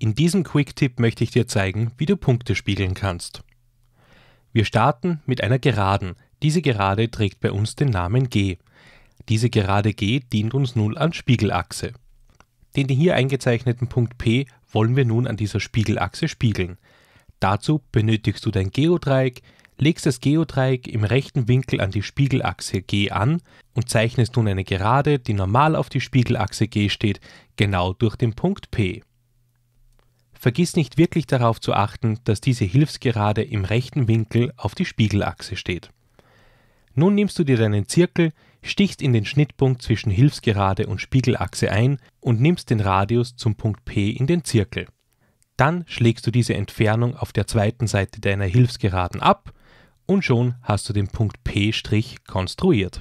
In diesem quick Quicktip möchte ich dir zeigen, wie du Punkte spiegeln kannst. Wir starten mit einer Geraden. Diese Gerade trägt bei uns den Namen G. Diese Gerade G dient uns nun als Spiegelachse. Den hier eingezeichneten Punkt P wollen wir nun an dieser Spiegelachse spiegeln. Dazu benötigst du dein Geodreieck, legst das Geodreieck im rechten Winkel an die Spiegelachse G an und zeichnest nun eine Gerade, die normal auf die Spiegelachse G steht, genau durch den Punkt P. Vergiss nicht wirklich darauf zu achten, dass diese Hilfsgerade im rechten Winkel auf die Spiegelachse steht. Nun nimmst du dir deinen Zirkel, stichst in den Schnittpunkt zwischen Hilfsgerade und Spiegelachse ein und nimmst den Radius zum Punkt P in den Zirkel. Dann schlägst du diese Entfernung auf der zweiten Seite deiner Hilfsgeraden ab und schon hast du den Punkt P' konstruiert.